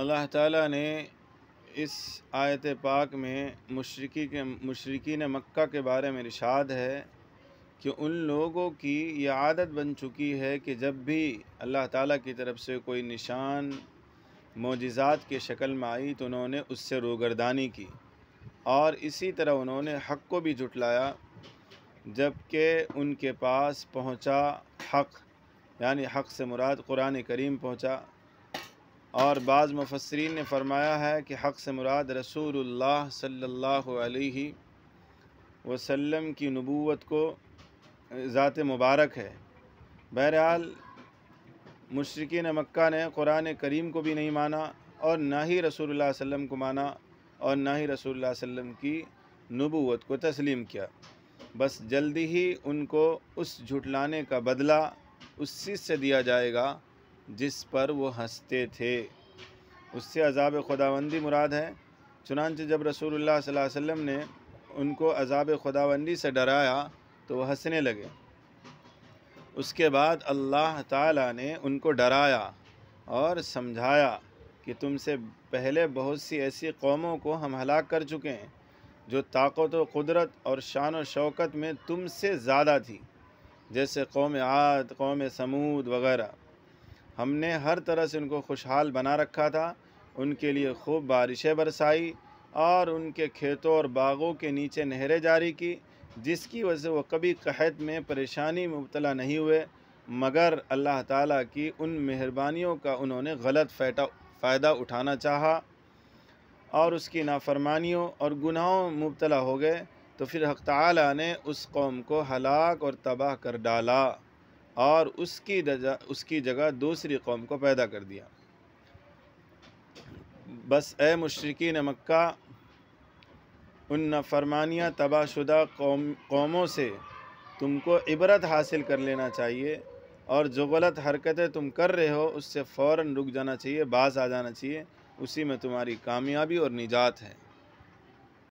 अल्लाह ताला ने इस आयत पाक में मशरक़ी के मशरकिन मक्का के बारे में रिशाद है कि उन लोगों की ये आदत बन चुकी है कि जब भी अल्लाह ताला की तरफ से कोई निशान मोजात के शक्ल में आई तो उन्होंने उससे रोगरदानी की और इसी तरह उन्होंने हक़ को भी जुटलाया जबकि उनके पास पहुंचा हक़ यानी हक़ से मुराद कुरान करीम पहुंचा और बाज़ मुफसरीन ने फरमाया है कि हक़ से मुराद रसूल सल्ला अलैहि की नबूत को ज़ात मुबारक है बहरहाल मशरकिन मक्का ने कुरान करीम को भी नहीं माना और ना ही रसूल वसम को माना और ना ही रसूल वसम की नबूत को तस्लीम किया बस जल्दी ही उनको उस झुटलाने का बदला उस चीज़ से दिया जाएगा जिस पर वो हंसते थे उससे अजाब खुदाबंदी मुराद है चुनानच जब रसूल वसम ने उनको अजाब खुदाबंदी से डराया तो वह हंसने लगे उसके बाद अल्लाह ताला ने उनको डराया और समझाया कि तुमसे पहले बहुत सी ऐसी कौमों को हम हलाक कर चुके हैं जो ताकत व क़ुदरत और शान शौकत में तुमसे ज़्यादा थी जैसे कौम आद कौम समूद वगैरह हमने हर तरह से उनको खुशहाल बना रखा था उनके लिए खूब बारिशें बरसाई और उनके खेतों और बागों के नीचे नहरें जारी की जिसकी वजह से वो कभी कहत में परेशानी में मुबतला नहीं हुए मगर अल्लाह ताला की उन मेहरबानियों का उन्होंने गलत फ़ैटा फ़ायदा उठाना चाहा और उसकी नाफरमानियों और गुनाहों मुबतला हो गए तो फिर हक ताला ने उस कौम को हलाक और तबाह कर डाला और उसकी उसकी जगह दूसरी कौम को पैदा कर दिया बस ए मशरकिन मक्का उन नफरमानिया तबाहशुदा कौम कौमों से तुमको इबरत हासिल कर लेना चाहिए और जो गलत हरकतें तुम कर रहे हो उससे फ़ौर रुक जाना चाहिए बाज आ जाना चाहिए उसी में तुम्हारी कामयाबी और निजात है